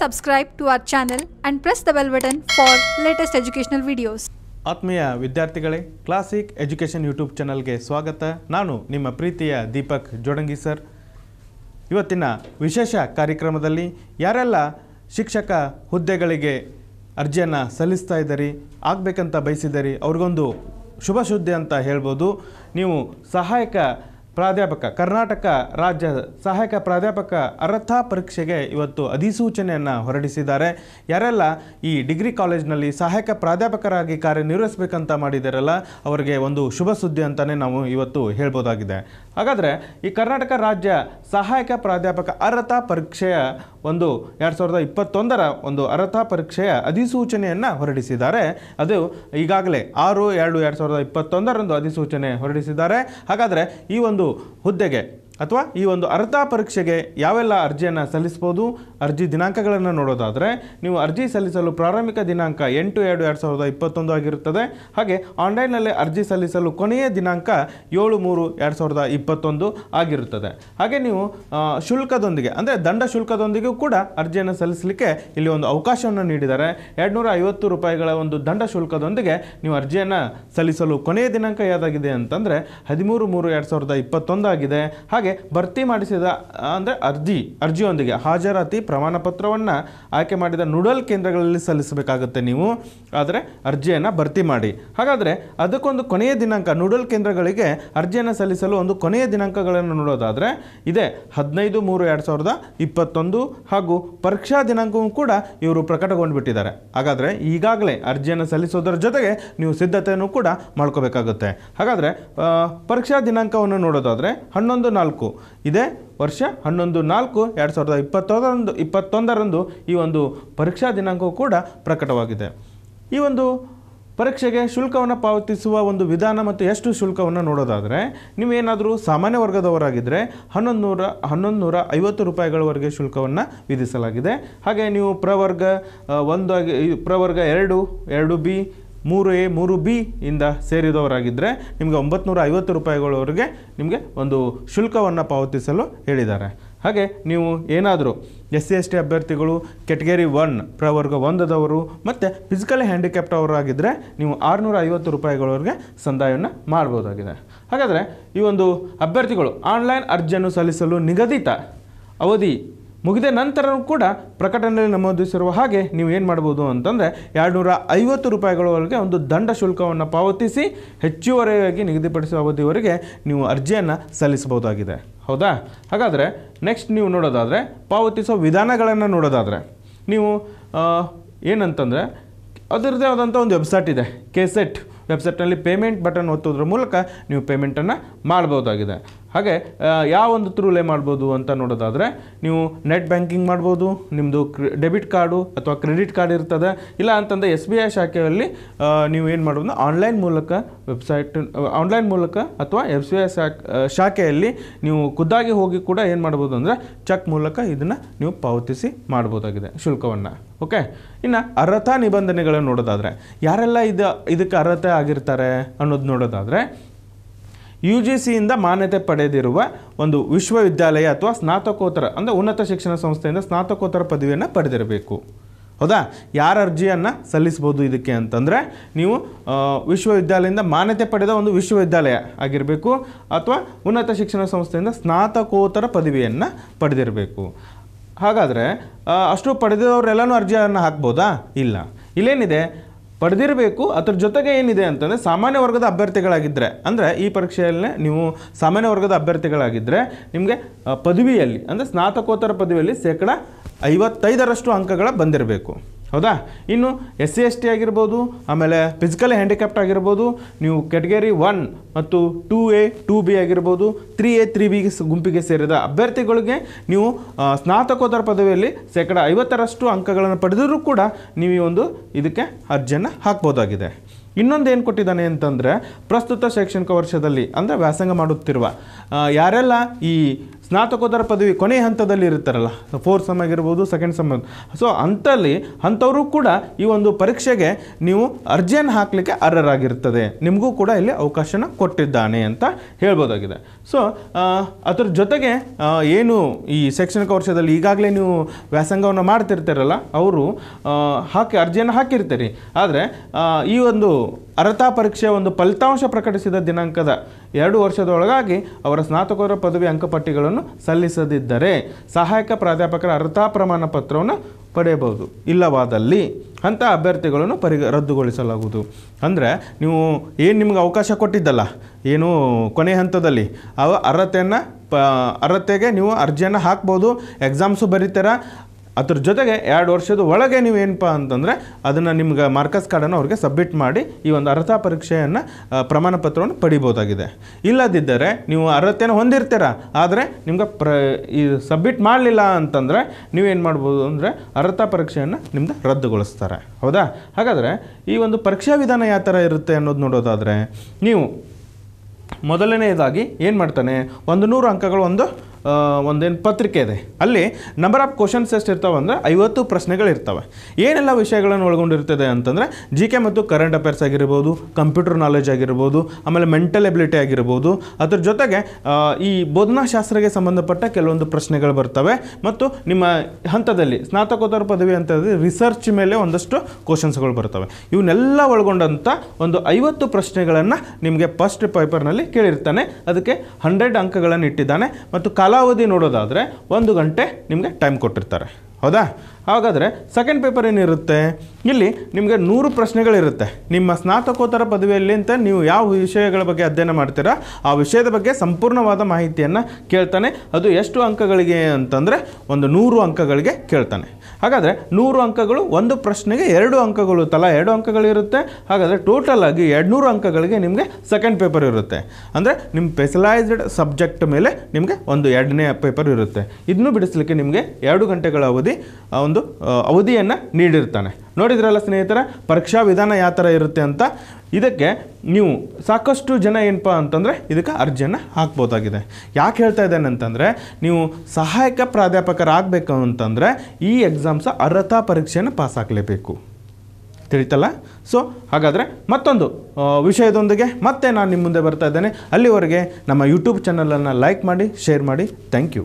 subscribe to our channel and press the bell button for latest educational videos. ಆತ್ಮೀಯ ವಿದ್ಯಾರ್ಥಿಗಳೇ classic education YouTube ಚಾನಲ್ಗೆ ಸ್ವಾಗತ ನಾನು ನಿಮ್ಮ ಪ್ರೀತಿಯ ದೀಪಕ್ ಜೋಡಂಗಿ ಸರ್ ಇವತ್ತಿನ ವಿಶೇಷ ಕಾರ್ಯಕ್ರಮದಲ್ಲಿ ಯಾರೆಲ್ಲ ಶಿಕ್ಷಕ ಹುದ್ದೆಗಳಿಗೆ ಅರ್ಜಿಯನ್ನು ಸಲ್ಲಿಸ್ತಾ ಇದ್ದೀರಿ ಆಗಬೇಕಂತ ಬಯಸಿದ್ದೀರಿ ಅವ್ರಿಗೊಂದು ಶುಭ ಶುದ್ಧಿ ಅಂತ ಹೇಳ್ಬೋದು ನೀವು ಸಹಾಯಕ ಪ್ರಾಧ್ಯಾಪಕ ಕರ್ನಾಟಕ ರಾಜ್ಯ ಸಹಾಯಕ ಪ್ರಾಧ್ಯಾಪಕ ಅರ್ಹತಾ ಪರೀಕ್ಷೆಗೆ ಇವತ್ತು ಅಧಿಸೂಚನೆಯನ್ನು ಹೊರಡಿಸಿದ್ದಾರೆ ಯಾರೆಲ್ಲ ಈ ಡಿಗ್ರಿ ಕಾಲೇಜ್ನಲ್ಲಿ ಸಹಾಯಕ ಪ್ರಾಧ್ಯಾಪಕರಾಗಿ ಕಾರ್ಯನಿರ್ವಹಿಸಬೇಕಂತ ಮಾಡಿದಾರಲ್ಲ ಅವರಿಗೆ ಒಂದು ಶುಭ ಸುದ್ದಿ ಅಂತಲೇ ನಾವು ಇವತ್ತು ಹೇಳ್ಬೋದಾಗಿದೆ ಹಾಗಾದರೆ ಈ ಕರ್ನಾಟಕ ರಾಜ್ಯ ಸಹಾಯಕ ಪ್ರಾಧ್ಯಾಪಕ ಅರ್ಹತಾ ಪರೀಕ್ಷೆಯ ಒಂದು ಎರಡು ಸಾವಿರದ ಇಪ್ಪತ್ತೊಂದರ ಒಂದು ಅರ್ಹತಾ ಪರೀಕ್ಷೆಯ ಅಧಿಸೂಚನೆಯನ್ನು ಹೊರಡಿಸಿದ್ದಾರೆ ಅದು ಈಗಾಗಲೇ ಆರು ಎರಡು ಎರಡು ಸಾವಿರದ ಇಪ್ಪತ್ತೊಂದರಂದು ಅಧಿಸೂಚನೆ ಹೊರಡಿಸಿದ್ದಾರೆ ಹಾಗಾದರೆ ಈ ಒಂದು ಹುದ್ದೆಗೆ ಅಥವಾ ಈ ಒಂದು ಅರ್ಧ ಪರೀಕ್ಷೆಗೆ ಯಾವೆಲ್ಲ ಅರ್ಜಿಯನ್ನು ಸಲ್ಲಿಸ್ಬೋದು ಅರ್ಜಿ ದಿನಾಂಕಗಳನ್ನು ನೋಡೋದಾದರೆ ನೀವು ಅರ್ಜಿ ಸಲ್ಲಿಸಲು ಪ್ರಾರಂಭಿಕ ದಿನಾಂಕ ಎಂಟು ಎರಡು ಎರಡು ಸಾವಿರದ ಇಪ್ಪತ್ತೊಂದು ಆಗಿರುತ್ತದೆ ಹಾಗೆ ಆನ್ಲೈನ್ನಲ್ಲೇ ಅರ್ಜಿ ಸಲ್ಲಿಸಲು ಕೊನೆಯ ದಿನಾಂಕ ಏಳು ಮೂರು ಎರಡು ಸಾವಿರದ ಇಪ್ಪತ್ತೊಂದು ಆಗಿರುತ್ತದೆ ಹಾಗೆ ನೀವು ಶುಲ್ಕದೊಂದಿಗೆ ಅಂದರೆ ದಂಡ ಶುಲ್ಕದೊಂದಿಗೂ ಕೂಡ ಅರ್ಜಿಯನ್ನು ಸಲ್ಲಿಸಲಿಕ್ಕೆ ಇಲ್ಲಿ ಒಂದು ಅವಕಾಶವನ್ನು ನೀಡಿದ್ದಾರೆ ಎರಡುನೂರ ಐವತ್ತು ರೂಪಾಯಿಗಳ ಒಂದು ದಂಡ ಶುಲ್ಕದೊಂದಿಗೆ ನೀವು ಅರ್ಜಿಯನ್ನು ಸಲ್ಲಿಸಲು ಕೊನೆಯ ದಿನಾಂಕ ಯಾವುದಾಗಿದೆ ಅಂತಂದರೆ ಹದಿಮೂರು ಮೂರು ಎರಡು ಸಾವಿರದ ಇಪ್ಪತ್ತೊಂದಾಗಿದೆ ಹಾಗೆ ಹಾಗೆ ಭರ್ತಿ ಮಾಡಿಸಿದ ಅಂದರೆ ಅರ್ಜಿ ಅರ್ಜಿಯೊಂದಿಗೆ ಹಾಜರಾತಿ ಪ್ರಮಾಣ ಪತ್ರವನ್ನು ಆಯ್ಕೆ ಮಾಡಿದ ನೂಡಲ್ ಕೇಂದ್ರಗಳಲ್ಲಿ ಸಲ್ಲಿಸಬೇಕಾಗುತ್ತೆ ನೀವು ಆದರೆ ಅರ್ಜಿಯನ್ನು ಭರ್ತಿ ಮಾಡಿ ಹಾಗಾದರೆ ಅದಕ್ಕೊಂದು ಕೊನೆಯ ದಿನಾಂಕ ನೂಡಲ್ ಕೇಂದ್ರಗಳಿಗೆ ಅರ್ಜಿಯನ್ನು ಸಲ್ಲಿಸಲು ಒಂದು ಕೊನೆಯ ದಿನಾಂಕಗಳನ್ನು ನೋಡೋದಾದರೆ ಇದೇ ಹದಿನೈದು ಮೂರು ಎರಡು ಸಾವಿರದ ಇಪ್ಪತ್ತೊಂದು ಹಾಗೂ ಪರೀಕ್ಷಾ ದಿನಾಂಕವೂ ಕೂಡ ಇವರು ಪ್ರಕಟಗೊಂಡ್ಬಿಟ್ಟಿದ್ದಾರೆ ಹಾಗಾದರೆ ಈಗಾಗಲೇ ಅರ್ಜಿಯನ್ನು ಸಲ್ಲಿಸೋದರ ಜೊತೆಗೆ ನೀವು ಸಿದ್ಧತೆಯನ್ನು ಕೂಡ ಮಾಡ್ಕೋಬೇಕಾಗುತ್ತೆ ಹಾಗಾದರೆ ಪರೀಕ್ಷಾ ದಿನಾಂಕವನ್ನು ನೋಡೋದಾದರೆ ಹನ್ನೊಂದು ನಾಲ್ಕು ನಾಲ್ಕು ಇದೇ ವರ್ಷ ಹನ್ನೊಂದು ನಾಲ್ಕು ಎರಡು ಸಾವಿರದ ಇಪ್ಪತ್ತೊಂದರಂದು ಇಪ್ಪತ್ತೊಂದರಂದು ಈ ಒಂದು ಪರೀಕ್ಷಾ ದಿನಾಂಕವು ಕೂಡ ಪ್ರಕಟವಾಗಿದೆ ಈ ಒಂದು ಪರೀಕ್ಷೆಗೆ ಶುಲ್ಕವನ್ನು ಪಾವತಿಸುವ ಒಂದು ವಿಧಾನ ಮತ್ತು ಎಷ್ಟು ಶುಲ್ಕವನ್ನು ನೋಡೋದಾದರೆ ನೀವೇನಾದರೂ ಸಾಮಾನ್ಯ ವರ್ಗದವರಾಗಿದ್ದರೆ ಹನ್ನೊಂದು ನೂರ ಹನ್ನೊಂದು ನೂರ ಐವತ್ತು ರೂಪಾಯಿಗಳವರೆಗೆ ಶುಲ್ಕವನ್ನು ವಿಧಿಸಲಾಗಿದೆ ಹಾಗೆ ನೀವು ಪ್ರವರ್ಗ ಒಂದಾಗಿ ಪ್ರವರ್ಗ ಎರಡು ಎರಡು ಬಿ ಮೂರು ಎ ಮೂರು ಬಿ ಇಂದ ಸೇರಿದವರಾಗಿದ್ದರೆ ನಿಮಗೆ ಒಂಬತ್ತು ಐವತ್ತು ರೂಪಾಯಿಗಳವರೆಗೆ ನಿಮಗೆ ಒಂದು ಶುಲ್ಕವನ್ನು ಪಾವತಿಸಲು ಹೇಳಿದ್ದಾರೆ ಹಾಗೆ ನೀವು ಏನಾದರೂ ಎಸ್ ಸಿ ಎಸ್ ಟಿ ಅಭ್ಯರ್ಥಿಗಳು ಕೆಟಗರಿ ಒನ್ ಪ್ರವರ್ಗ ಒಂದದವರು ಮತ್ತು ಫಿಸಿಕಲಿ ಹ್ಯಾಂಡಿಕ್ಯಾಪ್ಟ್ ಅವರಾಗಿದ್ದರೆ ನೀವು ಆರುನೂರ ಐವತ್ತು ರೂಪಾಯಿಗಳವರೆಗೆ ಸಂದಾಯವನ್ನು ಮಾಡ್ಬೋದಾಗಿದೆ ಹಾಗಾದರೆ ಈ ಒಂದು ಅಭ್ಯರ್ಥಿಗಳು ಆನ್ಲೈನ್ ಅರ್ಜಿಯನ್ನು ಸಲ್ಲಿಸಲು ನಿಗದಿತ ಅವಧಿ ಮುಗಿದ ನಂತರವೂ ಕೂಡ ಪ್ರಕಟಣೆಯಲ್ಲಿ ನಮೂದಿಸಿರುವ ಹಾಗೆ ನೀವು ಏನು ಮಾಡ್ಬೋದು ಅಂತಂದರೆ ನೂರ ಐವತ್ತು ರೂಪಾಯಿಗಳವರೆಗೆ ಒಂದು ದಂಡ ಶುಲ್ಕವನ್ನು ಪಾವತಿಸಿ ಹೆಚ್ಚುವರಿಯಾಗಿ ನಿಗದಿಪಡಿಸುವ ಅವಧಿಯವರೆಗೆ ನೀವು ಅರ್ಜಿಯನ್ನು ಸಲ್ಲಿಸಬಹುದಾಗಿದೆ ಹೌದಾ ಹಾಗಾದರೆ ನೆಕ್ಸ್ಟ್ ನೀವು ನೋಡೋದಾದರೆ ಪಾವತಿಸೋ ವಿಧಾನಗಳನ್ನು ನೋಡೋದಾದರೆ ನೀವು ಏನಂತಂದರೆ ಅದರದ್ದೇ ಆದಂಥ ಒಂದು ವೆಬ್ಸೈಟ್ ಇದೆ ಕೆಸೆಟ್ ವೆಬ್ಸೈಟ್ನಲ್ಲಿ ಪೇಮೆಂಟ್ ಬಟನ್ ಒತ್ತೋದ್ರ ಮೂಲಕ ನೀವು ಪೇಮೆಂಟನ್ನು ಮಾಡ್ಬೋದಾಗಿದೆ ಹಾಗೆ ಯಾವೊಂದು ತ್ರೂಲೇ ಮಾಡ್ಬೋದು ಅಂತ ನೋಡೋದಾದರೆ ನೀವು ನೆಟ್ ಬ್ಯಾಂಕಿಂಗ್ ಮಾಡ್ಬೋದು ನಿಮ್ಮದು ಡೆಬಿಟ್ ಕಾರ್ಡು ಅಥವಾ ಕ್ರೆಡಿಟ್ ಕಾರ್ಡ್ ಇರ್ತದೆ ಇಲ್ಲ ಅಂತಂದರೆ ಎಸ್ ಬಿ ಐ ಶಾಖೆಯಲ್ಲಿ ನೀವು ಏನು ಮಾಡ್ಬೋದು ಆನ್ಲೈನ್ ಮೂಲಕ ವೆಬ್ಸೈಟ್ ಆನ್ಲೈನ್ ಮೂಲಕ ಅಥವಾ ಎಸ್ ಬಿ ಐ ಶಾಖೆಯಲ್ಲಿ ನೀವು ಖುದ್ದಾಗಿ ಹೋಗಿ ಕೂಡ ಏನು ಮಾಡ್ಬೋದು ಅಂದರೆ ಚೆಕ್ ಮೂಲಕ ಇದನ್ನು ನೀವು ಪಾವತಿಸಿ ಮಾಡ್ಬೋದಾಗಿದೆ ಶುಲ್ಕವನ್ನು ಓಕೆ ಇನ್ನು ಅರ್ಹತಾ ನಿಬಂಧನೆಗಳನ್ನು ನೋಡೋದಾದರೆ ಯಾರೆಲ್ಲ ಇದು ಇದಕ್ಕೆ ಅರ್ಹತೆ ಆಗಿರ್ತಾರೆ ಅನ್ನೋದು ನೋಡೋದಾದರೆ ಯು ಜಿ ಸಿಯಿಂದ ಮಾನ್ಯತೆ ಪಡೆದಿರುವ ಒಂದು ವಿಶ್ವವಿದ್ಯಾಲಯ ಅಥವಾ ಸ್ನಾತಕೋತ್ತರ ಅಂದರೆ ಉನ್ನತ ಶಿಕ್ಷಣ ಸಂಸ್ಥೆಯಿಂದ ಸ್ನಾತಕೋತ್ತರ ಪದವಿಯನ್ನು ಪಡೆದಿರಬೇಕು ಹೌದಾ ಯಾರು ಅರ್ಜಿಯನ್ನು ಸಲ್ಲಿಸ್ಬೋದು ಇದಕ್ಕೆ ಅಂತಂದರೆ ನೀವು ವಿಶ್ವವಿದ್ಯಾಲಯದಿಂದ ಮಾನ್ಯತೆ ಪಡೆದ ಒಂದು ವಿಶ್ವವಿದ್ಯಾಲಯ ಆಗಿರಬೇಕು ಅಥವಾ ಉನ್ನತ ಶಿಕ್ಷಣ ಸಂಸ್ಥೆಯಿಂದ ಸ್ನಾತಕೋತ್ತರ ಪದವಿಯನ್ನು ಪಡೆದಿರಬೇಕು ಹಾಗಾದರೆ ಅಷ್ಟು ಪಡೆದಿರೋರೆಲ್ಲನೂ ಅರ್ಜಿಯನ್ನು ಹಾಕ್ಬೋದಾ ಇಲ್ಲ ಇಲ್ಲೇನಿದೆ ಪಡೆದಿರಬೇಕು ಅದ್ರ ಜೊತೆಗೆ ಏನಿದೆ ಅಂತಂದರೆ ಸಾಮಾನ್ಯ ವರ್ಗದ ಅಭ್ಯರ್ಥಿಗಳಾಗಿದ್ದರೆ ಅಂದರೆ ಈ ಪರೀಕ್ಷೆಯಲ್ಲೇ ನೀವು ಸಾಮಾನ್ಯ ವರ್ಗದ ಅಭ್ಯರ್ಥಿಗಳಾಗಿದ್ದರೆ ನಿಮಗೆ ಪದವಿಯಲ್ಲಿ ಅಂದರೆ ಸ್ನಾತಕೋತ್ತರ ಪದವಿಯಲ್ಲಿ ಶೇಕಡ ಐವತ್ತೈದರಷ್ಟು ಅಂಕಗಳ ಬಂದಿರಬೇಕು ಹೌದಾ ಇನ್ನು ಎಸ್ ಸಿ ಎಸ್ ಟಿ ಆಗಿರ್ಬೋದು ಆಮೇಲೆ ಫಿಸಿಕಲ್ ಹ್ಯಾಂಡಿಕ್ಯಾಪ್ಟ್ ಆಗಿರ್ಬೋದು ನೀವು ಕೆಟಗರಿ ಒನ್ ಮತ್ತು ಟೂ ಎ ಟೂ ಬಿ ಆಗಿರ್ಬೋದು ತ್ರೀ ಎ ತ್ರೀ ಬಿ ಗುಂಪಿಗೆ ಸೇರಿದ ಅಭ್ಯರ್ಥಿಗಳಿಗೆ ನೀವು ಸ್ನಾತಕೋತ್ತರ ಪದವಿಯಲ್ಲಿ ಶೇಕಡ ಐವತ್ತರಷ್ಟು ಅಂಕಗಳನ್ನು ಪಡೆದರೂ ಕೂಡ ನೀವು ಈ ಒಂದು ಇದಕ್ಕೆ ಅರ್ಜಿಯನ್ನು ಹಾಕ್ಬೋದಾಗಿದೆ ಇನ್ನೊಂದು ಏನು ಕೊಟ್ಟಿದ್ದಾನೆ ಅಂತಂದರೆ ಪ್ರಸ್ತುತ ಶೈಕ್ಷಣಿಕ ವರ್ಷದಲ್ಲಿ ಅಂದರೆ ವ್ಯಾಸಂಗ ಮಾಡುತ್ತಿರುವ ಯಾರೆಲ್ಲ ಈ ಸ್ನಾತಕೋತ್ತರ ಪದವಿ ಕೊನೆ ಹಂತದಲ್ಲಿ ಇರ್ತಾರಲ್ಲ ಫೋರ್ತ್ ಸಮ್ ಆಗಿರ್ಬೋದು ಸೆಕೆಂಡ್ ಸಮ್ ಸೊ ಅಂಥಲ್ಲಿ ಅಂಥವರು ಕೂಡ ಈ ಒಂದು ಪರೀಕ್ಷೆಗೆ ನೀವು ಅರ್ಜಿಯನ್ನು ಹಾಕಲಿಕ್ಕೆ ಅರ್ಹರಾಗಿರ್ತದೆ ನಿಮಗೂ ಕೂಡ ಇಲ್ಲಿ ಅವಕಾಶನ ಕೊಟ್ಟಿದ್ದಾನೆ ಅಂತ ಹೇಳ್ಬೋದಾಗಿದೆ ಸೊ ಅದರ ಜೊತೆಗೆ ಏನು ಈ ಶೈಕ್ಷಣಿಕ ವರ್ಷದಲ್ಲಿ ಈಗಾಗಲೇ ನೀವು ವ್ಯಾಸಂಗವನ್ನು ಮಾಡ್ತಿರ್ತೀರಲ್ಲ ಅವರು ಹಾಕಿ ಅರ್ಜಿಯನ್ನು ಹಾಕಿರ್ತೀರಿ ಆದರೆ ಈ ಒಂದು ಅರ್ಹತಾ ಪರೀಕ್ಷೆಯ ಒಂದು ಫಲಿತಾಂಶ ಪ್ರಕಟಿಸಿದ ದಿನಾಂಕದ ಎರಡು ವರ್ಷದೊಳಗಾಗಿ ಅವರ ಸ್ನಾತಕೋತ್ತರ ಪದವಿ ಅಂಕಪಟ್ಟಿಗಳನ್ನು ಸಲ್ಲಿಸದಿದ್ದರೆ ಸಹಾಯಕ ಪ್ರಾಧ್ಯಾಪಕರ ಅರ್ಹತಾ ಪ್ರಮಾಣ ಪತ್ರವನ್ನು ಪಡೆಯಬಹುದು ಇಲ್ಲವಾದಲ್ಲಿ ಅಂಥ ಅಭ್ಯರ್ಥಿಗಳನ್ನು ಪರಿ ರದ್ದುಗೊಳಿಸಲಾಗುವುದು ಅಂದರೆ ನೀವು ಏನು ನಿಮಗೆ ಅವಕಾಶ ಕೊಟ್ಟಿದ್ದಲ್ಲ ಏನು ಕೊನೆ ಹಂತದಲ್ಲಿ ಅವ ಅರ್ಹತೆಯನ್ನು ಪ ಅರ್ಹತೆಗೆ ನೀವು ಅರ್ಜಿಯನ್ನು ಹಾಕ್ಬೋದು ಎಕ್ಸಾಮ್ಸು ಬರೀತೀರ ಅದ್ರ ಜೊತೆಗೆ ಎರಡು ವರ್ಷದ ಒಳಗೆ ನೀವು ಏನಪ್ಪ ಅಂತಂದರೆ ಅದನ್ನು ನಿಮ್ಗೆ ಮಾರ್ಕಸ್ ಕಾರ್ಡನ್ನು ಅವ್ರಿಗೆ ಸಬ್ಮಿಟ್ ಮಾಡಿ ಈ ಒಂದು ಅರ್ಹತಾ ಪರೀಕ್ಷೆಯನ್ನು ಪ್ರಮಾಣ ಪತ್ರವನ್ನು ಪಡಿಬೋದಾಗಿದೆ ಇಲ್ಲದಿದ್ದರೆ ನೀವು ಅರ್ಹತೆಯನ್ನು ಹೊಂದಿರ್ತೀರ ಆದರೆ ನಿಮ್ಗೆ ಪ್ರ ಈ ಸಬ್ಮಿಟ್ ಮಾಡಲಿಲ್ಲ ಅಂತಂದರೆ ನೀವೇನು ಮಾಡ್ಬೋದು ಅಂದರೆ ಅರ್ಹತಾ ಪರೀಕ್ಷೆಯನ್ನು ನಿಮ್ದು ರದ್ದುಗೊಳಿಸ್ತಾರೆ ಹೌದಾ ಹಾಗಾದರೆ ಈ ಒಂದು ಪರೀಕ್ಷಾ ವಿಧಾನ ಯಾವ ಥರ ಇರುತ್ತೆ ಅನ್ನೋದು ನೋಡೋದಾದರೆ ನೀವು ಮೊದಲನೆಯದಾಗಿ ಏನು ಮಾಡ್ತಾನೆ ಒಂದು ನೂರು ಅಂಕಗಳು ಒಂದು ಒಂದೇನು ಪತ್ರಿಕೆ ಇದೆ ಅಲ್ಲಿ ನಂಬರ್ ಆಫ್ ಕ್ವಶನ್ಸ್ ಎಷ್ಟು ಇರ್ತಾವೆ ಅಂದರೆ ಐವತ್ತು ಪ್ರಶ್ನೆಗಳು ಇರ್ತವೆ ಏನೆಲ್ಲ ವಿಷಯಗಳನ್ನು ಒಳಗೊಂಡಿರ್ತದೆ ಅಂತಂದರೆ ಜಿ ಕೆ ಮತ್ತು ಕರೆಂಟ್ ಅಫೇರ್ಸ್ ಆಗಿರ್ಬೋದು ಕಂಪ್ಯೂಟರ್ ನಾಲೆಜ್ ಆಗಿರ್ಬೋದು ಆಮೇಲೆ ಮೆಂಟಲ್ ಎಬಿಲಿಟಿ ಆಗಿರ್ಬೋದು ಅದ್ರ ಜೊತೆಗೆ ಈ ಬೋಧನಾಶಾಸ್ತ್ರಕ್ಕೆ ಸಂಬಂಧಪಟ್ಟ ಕೆಲವೊಂದು ಪ್ರಶ್ನೆಗಳು ಬರ್ತವೆ ಮತ್ತು ನಿಮ್ಮ ಹಂತದಲ್ಲಿ ಸ್ನಾತಕೋತ್ತರ ಪದವಿ ಅಂತ ರಿಸರ್ಚ್ ಮೇಲೆ ಒಂದಷ್ಟು ಕ್ವಶನ್ಸ್ಗಳು ಬರ್ತವೆ ಇವನ್ನೆಲ್ಲ ಒಳಗೊಂಡಂಥ ಒಂದು ಐವತ್ತು ಪ್ರಶ್ನೆಗಳನ್ನು ನಿಮಗೆ ಫಸ್ಟ್ ಪೇಪರ್ನಲ್ಲಿ ಕೇಳಿರ್ತಾನೆ ಅದಕ್ಕೆ ಹಂಡ್ರೆಡ್ ಅಂಕಗಳನ್ನು ಇಟ್ಟಿದ್ದಾನೆ ಮತ್ತು ಕಾಲ ಕಾಲಾವಧಿ ನೋಡೋದಾದರೆ ಒಂದು ಗಂಟೆ ನಿಮಗೆ ಟೈಮ್ ಕೊಟ್ಟಿರ್ತಾರೆ ಹೌದಾ ಹಾಗಾದರೆ ಸೆಕೆಂಡ್ ಪೇಪರ್ ಏನಿರುತ್ತೆ ಇಲ್ಲಿ ನಿಮಗೆ ನೂರು ಪ್ರಶ್ನೆಗಳಿರುತ್ತೆ ನಿಮ್ಮ ಸ್ನಾತಕೋತ್ತರ ಪದವಿಯಲ್ಲಿ ಅಂತ ನೀವು ಯಾವ ವಿಷಯಗಳ ಬಗ್ಗೆ ಅಧ್ಯಯನ ಮಾಡ್ತೀರಾ ಆ ವಿಷಯದ ಬಗ್ಗೆ ಸಂಪೂರ್ಣವಾದ ಮಾಹಿತಿಯನ್ನು ಕೇಳ್ತಾನೆ ಅದು ಎಷ್ಟು ಅಂಕಗಳಿಗೆ ಅಂತಂದರೆ ಒಂದು ನೂರು ಅಂಕಗಳಿಗೆ ಕೇಳ್ತಾನೆ ಹಾಗಾದರೆ ನೂರು ಅಂಕಗಳು ಒಂದು ಪ್ರಶ್ನೆಗೆ ಎರಡು ಅಂಕಗಳು ತಲಾ ಎರಡು ಅಂಕಗಳಿರುತ್ತೆ ಹಾಗಾದರೆ ಟೋಟಲ್ ಆಗಿ ಎರಡುನೂರು ಅಂಕಗಳಿಗೆ ನಿಮಗೆ ಸೆಕೆಂಡ್ ಪೇಪರ್ ಇರುತ್ತೆ ಅಂದರೆ ನಿಮ್ಮ ಸ್ಪೆಷಲೈಸ್ಡ್ ಸಬ್ಜೆಕ್ಟ್ ಮೇಲೆ ನಿಮಗೆ ಒಂದು ಎರಡನೇ ಪೇಪರ್ ಇರುತ್ತೆ ಇದನ್ನು ಬಿಡಿಸಲಿಕ್ಕೆ ನಿಮಗೆ ಎರಡು ಗಂಟೆಗಳ ಅವಧಿ ಒಂದು ಒಂದು ಅವಧಿಯನ್ನು ನೀಡಿರ್ತಾನೆ ನೋಡಿದ್ರಲ್ಲ ಸ್ನೇಹಿತರೆ ಪರೀಕ್ಷಾ ವಿಧಾನ ಯಾವ ಥರ ಇರುತ್ತೆ ಅಂತ ಇದಕ್ಕೆ ನೀವು ಸಾಕಷ್ಟು ಜನ ಏನಪ್ಪ ಅಂತಂದರೆ ಇದಕ್ಕೆ ಅರ್ಜಿಯನ್ನು ಹಾಕ್ಬೋದಾಗಿದೆ ಯಾಕೆ ಹೇಳ್ತಾ ಇದ್ದೇನೆ ಅಂತಂದರೆ ನೀವು ಸಹಾಯಕ ಪ್ರಾಧ್ಯಾಪಕರಾಗಬೇಕು ಅಂತಂದರೆ ಈ ಎಕ್ಸಾಮ್ಸ ಅರ್ಹತಾ ಪರೀಕ್ಷೆಯನ್ನು ಪಾಸ್ ಆಗಲೇಬೇಕು ತಿಳಿತಲ್ಲ ಸೊ ಹಾಗಾದರೆ ಮತ್ತೊಂದು ವಿಷಯದೊಂದಿಗೆ ಮತ್ತೆ ನಾನು ನಿಮ್ಮ ಮುಂದೆ ಬರ್ತಾ ಇದ್ದೇನೆ ಅಲ್ಲಿವರೆಗೆ ನಮ್ಮ ಯೂಟ್ಯೂಬ್ ಚಾನಲನ್ನು ಲೈಕ್ ಮಾಡಿ ಶೇರ್ ಮಾಡಿ ಥ್ಯಾಂಕ್ ಯು